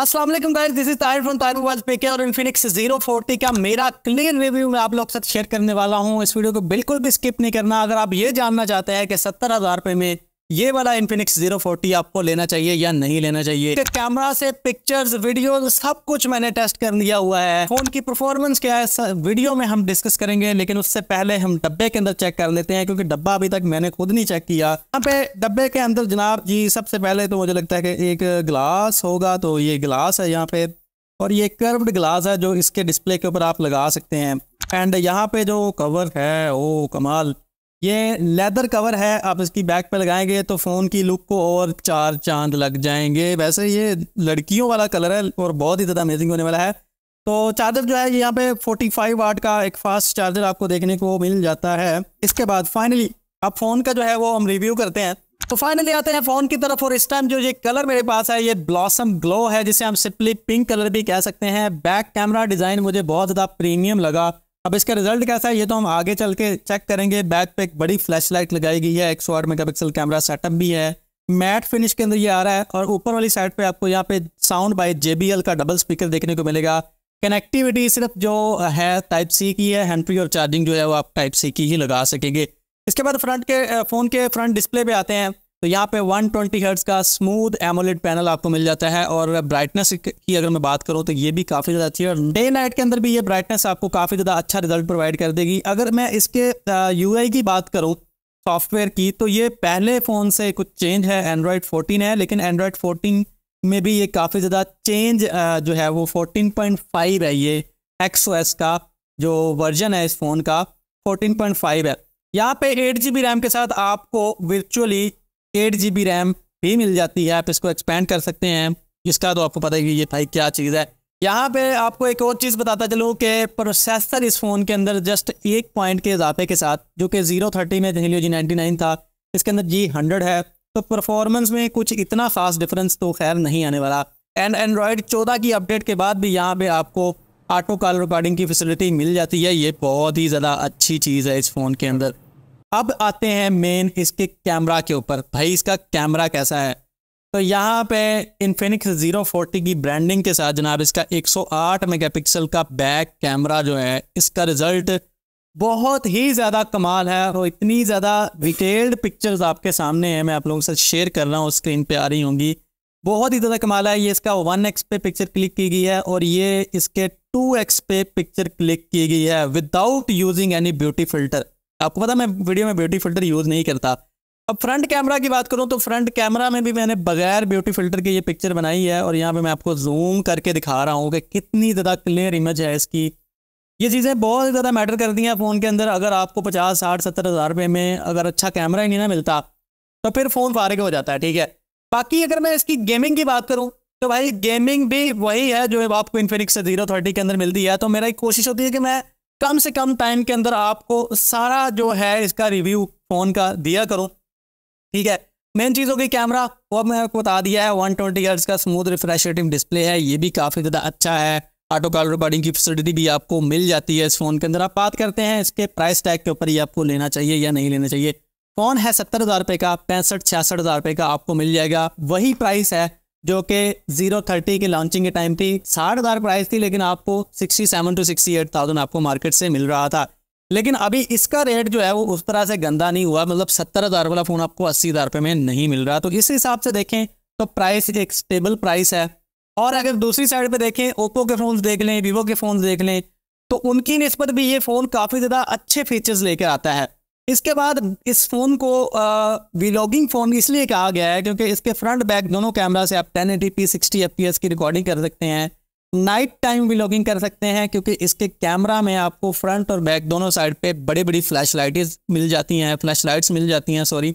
Aslam guys this is Tahir from Tahir वाज पेके और इन्फिनिक्स फ़ोर्टी का मेरा क्लियर रिव्यू मैं आप लोग साथ शेयर करने वाला हूँ इस वीडियो को बिल्कुल भी स्किप नहीं करना अगर आप ये जानना चाहते हैं कि सत्तर हज़ार रुपये में ये वाला इन्फिनिक्स फोर्टी आपको लेना चाहिए या नहीं लेना चाहिए कैमरा से पिक्चर्स वीडियो सब कुछ मैंने टेस्ट कर लिया हुआ है फोन की परफॉर्मेंस क्या है वीडियो में हम डिस्कस करेंगे लेकिन उससे पहले हम डब्बे के अंदर चेक कर लेते हैं क्योंकि डब्बा अभी तक मैंने खुद नहीं चेक किया यहाँ पे डब्बे के अंदर जनाब जी सबसे पहले तो मुझे लगता है कि एक ग्लास होगा तो ये ग्लास है यहाँ पे और ये कर्व्ड ग्लास है जो इसके डिस्प्ले के ऊपर आप लगा सकते हैं एंड यहाँ पे जो कवर है ओ कमाल ये लेदर कवर है आप इसकी बैक पे लगाएंगे तो फ़ोन की लुक को और चार चांद लग जाएंगे वैसे ये लड़कियों वाला कलर है और बहुत ही ज़्यादा अमेजिंग होने वाला है तो चार्जर जो है यहाँ पे 45 फाइव वाट का एक फास्ट चार्जर आपको देखने को मिल जाता है इसके बाद फाइनली अब फ़ोन का जो है वो हम रिव्यू करते हैं तो फाइनली आते हैं फ़ोन की तरफ और इस टाइम जो ये कलर मेरे पास है ये ब्लॉसम ग्लो है जिसे हम सिंपली पिंक कलर भी कह सकते हैं बैक कैमरा डिज़ाइन मुझे बहुत ज़्यादा प्रीमियम लगा अब इसका रिजल्ट कैसा है ये तो हम आगे चल के चेक करेंगे बैक पे एक बड़ी फ्लैश लाइट लगाई गई है एक सौ आठ पिक्सल कैमरा सेटअप भी है मैट फिनिश के अंदर ये आ रहा है और ऊपर वाली साइड पे आपको यहाँ पे साउंड बाई जे का डबल स्पीकर देखने को मिलेगा कनेक्टिविटी सिर्फ जो है टाइप सी की है हैंड फ्री और चार्जिंग जो है वो आप टाइप सी की ही लगा सकेंगे इसके बाद फ्रंट के फ़ोन के फ्रंट डिस्प्ले पे आते हैं तो यहाँ पे 120 ट्वेंटी हर्ट्स का स्मूथ एमोलेट पैनल आपको मिल जाता है और ब्राइटनेस की अगर मैं बात करूँ तो ये भी काफ़ी ज़्यादा अच्छी है डे नाइट के अंदर भी ये ब्राइटनेस आपको काफ़ी ज़्यादा अच्छा रिजल्ट प्रोवाइड कर देगी अगर मैं इसके यू की बात करूँ सॉफ्टवेयर की तो ये पहले फ़ोन से कुछ चेंज है एंड्रॉयड फोर्टीन है लेकिन एंड्रॉयड फोर्टीन में भी ये काफ़ी ज़्यादा चेंज जो है वो फाइव है ये एक्स का जो वर्जन है इस फ़ोन का फाइव है यहाँ पे एट जी रैम के साथ आपको virtually eight G B RAM भी मिल जाती है आप इसको एक्सपेंड कर सकते हैं इसका तो आपको पता ही ये भाई क्या चीज़ है यहाँ पे आपको एक और चीज़ बताता चलूँ कि प्रोसेसर इस फ़ोन के अंदर जस्ट एक पॉइंट के इजाफे के साथ जो कि ज़ीरो थर्टी में जी नाइन्टी नाइन था इसके अंदर जी हंड्रेड है तो परफॉर्मेंस में कुछ इतना ख़ास डिफरेंस तो खैर नहीं आने वाला एंड एंड्रॉयड चौदह की अपडेट के बाद भी यहाँ पे आपको ऑटो कॉल रिकॉर्डिंग की फैसिलिटी मिल जाती है ये बहुत ही ज़्यादा अच्छी चीज़ है इस फ़ोन के अंदर अब आते हैं मेन इसके कैमरा के ऊपर भाई इसका कैमरा कैसा है तो यहाँ पे इन्फिनिक्स जीरो फोर्टी की ब्रांडिंग के साथ जनाब इसका 108 मेगापिक्सल का बैक कैमरा जो है इसका रिजल्ट बहुत ही ज़्यादा कमाल है और इतनी ज़्यादा डिटेल्ड पिक्चर्स आपके सामने हैं मैं आप लोगों के साथ शेयर कर रहा हूँ स्क्रीन पे आ रही होंगी बहुत ही ज़्यादा कमाल है ये इसका वन पे पिक्चर क्लिक की गई है और ये इसके टू पे पिक्चर क्लिक की गई है without using any beauty filter आपको पता मैं वीडियो में ब्यूटी फिल्टर यूज़ नहीं करता अब फ्रंट कैमरा की बात करूँ तो फ्रंट कैमरा में भी मैंने बगैर ब्यूटी फिल्टर के ये पिक्चर बनाई है और यहाँ पे मैं आपको जूम करके दिखा रहा हूँ कि कितनी ज़्यादा क्लियर इमेज है इसकी ये चीज़ें बहुत ज़्यादा मैटर करती हैं फ़ोन के अंदर अगर आपको पचास साठ सत्तर हज़ार रुपये में अगर अच्छा कैमरा ही नहीं ना मिलता तो फिर फ़ोन फारिग हो जाता है ठीक है बाकी अगर मैं इसकी गेमिंग की बात करूँ तो भाई गेमिंग भी वही है जो आपको इन्फिनिक्स जीरो थर्टी के अंदर मिलती है तो मेरा एक कोशिश होती है कि मैं कम से कम टाइम के अंदर आपको सारा जो है इसका रिव्यू फ़ोन का दिया करो ठीक है मेन चीज़ होगी कैमरा वो मैं आपको बता दिया है वन ट्वेंटी का स्मूथ रिफ्रेश डिस्प्ले है ये भी काफ़ी ज़्यादा अच्छा है ऑटो कॉल रिकॉर्डिंग की फैसिलिटी भी आपको मिल जाती है इस फ़ोन के अंदर आप बात करते हैं इसके प्राइस टैग के ऊपर ये आपको लेना चाहिए या नहीं लेना चाहिए फ़ोन है सत्तर हज़ार रुपये का पैंसठ छियासठ हज़ार रुपये का आपको मिल जाएगा वही प्राइस है जो कि जीरो थर्टी की लॉन्चिंग के टाइम थी साठ हज़ार प्राइस थी लेकिन आपको sixty seven to sixty eight thousand आपको मार्केट से मिल रहा था लेकिन अभी इसका रेट जो है वो उस तरह से गंदा नहीं हुआ मतलब सत्तर हज़ार वाला फ़ोन आपको अस्सी हज़ार रुपये में नहीं मिल रहा तो इस हिसाब से देखें तो प्राइस एक स्टेबल प्राइस है और अगर दूसरी साइड पर देखें ओप्पो के फोन देख लें वीवो के फोन देख लें तो उनकी नस्बत भी ये फ़ोन काफ़ी ज़्यादा अच्छे फीचर्स लेकर आता है इसके बाद इस फ़ोन को विलॉगिंग फ़ोन इसलिए कहा गया है क्योंकि इसके फ्रंट बैक दोनों कैमरा से आप ten eighty p sixty f p s की रिकॉर्डिंग कर सकते हैं नाइट टाइम विलॉगिंग कर सकते हैं क्योंकि इसके कैमरा में आपको फ्रंट और बैक दोनों साइड पे बड़ी बड़ी फ्लैश लाइट्स मिल जाती हैं फ्लैश लाइट्स मिल जाती हैं सॉरी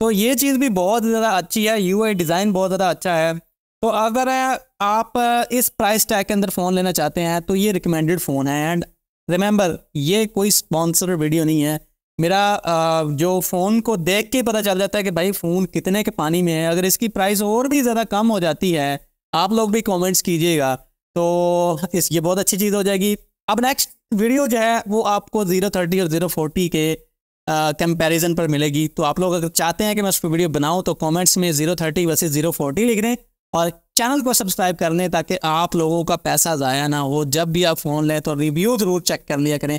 तो ये चीज़ भी बहुत ज़्यादा अच्छी है यू डिज़ाइन बहुत ज़्यादा अच्छा है तो अगर आप इस प्राइस टैग के अंदर फ़ोन लेना चाहते हैं तो ये रिकमेंडेड फ़ोन है एंड रिमेंबर ये कोई स्पॉन्सर वीडियो नहीं है मेरा जो फ़ोन को देख के पता चल जाता है कि भाई फ़ोन कितने के पानी में है अगर इसकी प्राइस और भी ज़्यादा कम हो जाती है आप लोग भी कमेंट्स कीजिएगा तो इस ये बहुत अच्छी चीज़ हो जाएगी अब नेक्स्ट वीडियो जो है वो आपको ज़ीरो थर्टी और ज़ीरो फोर्टी के कंपैरिजन पर मिलेगी तो आप लोग अगर चाहते हैं कि मैं उस पर वीडियो बनाऊँ तो कॉमेंट्स में zero thirty versus zero forty लिख दें और चैनल को सब्सक्राइब कर लें ताकि आप लोगों का पैसा ज़ाया ना हो जब भी आप फ़ोन लें तो रिव्यू ज़रूर चेक कर लिया करें